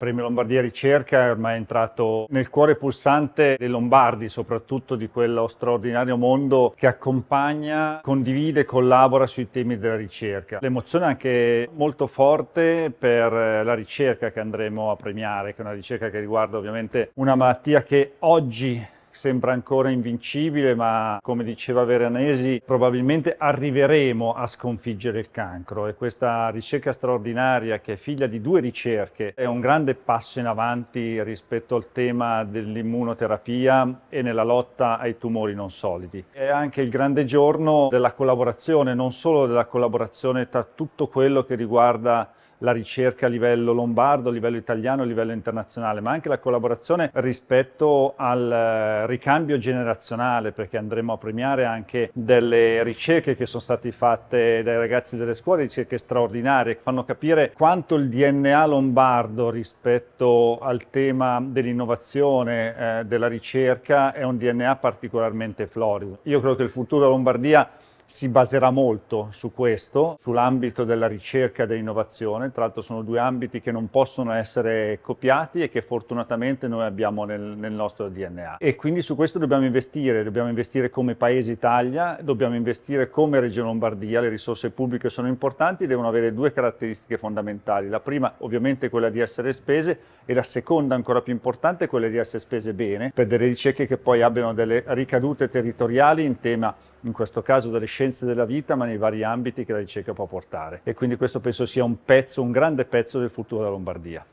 Premio Lombardia Ricerca è ormai entrato nel cuore pulsante dei Lombardi, soprattutto di quello straordinario mondo che accompagna, condivide e collabora sui temi della ricerca. L'emozione è anche molto forte per eh, la ricerca che andremo a premiare, che è una ricerca che riguarda ovviamente una malattia che oggi sembra ancora invincibile, ma come diceva Veranesi, probabilmente arriveremo a sconfiggere il cancro e questa ricerca straordinaria che è figlia di due ricerche è un grande passo in avanti rispetto al tema dell'immunoterapia e nella lotta ai tumori non solidi. È anche il grande giorno della collaborazione, non solo della collaborazione tra tutto quello che riguarda la ricerca a livello lombardo, a livello italiano, a livello internazionale, ma anche la collaborazione rispetto al eh, ricambio generazionale, perché andremo a premiare anche delle ricerche che sono state fatte dai ragazzi delle scuole, ricerche straordinarie, che fanno capire quanto il DNA lombardo rispetto al tema dell'innovazione, eh, della ricerca, è un DNA particolarmente florido. Io credo che il futuro Lombardia si baserà molto su questo, sull'ambito della ricerca e dell'innovazione. Tra l'altro sono due ambiti che non possono essere copiati e che fortunatamente noi abbiamo nel, nel nostro DNA. E quindi su questo dobbiamo investire, dobbiamo investire come Paese Italia, dobbiamo investire come Regione Lombardia, le risorse pubbliche sono importanti, devono avere due caratteristiche fondamentali. La prima ovviamente è quella di essere spese e la seconda ancora più importante è quella di essere spese bene per delle ricerche che poi abbiano delle ricadute territoriali in tema in questo caso delle scienze della vita, ma nei vari ambiti che la ricerca può portare. E quindi questo penso sia un pezzo, un grande pezzo del futuro della Lombardia.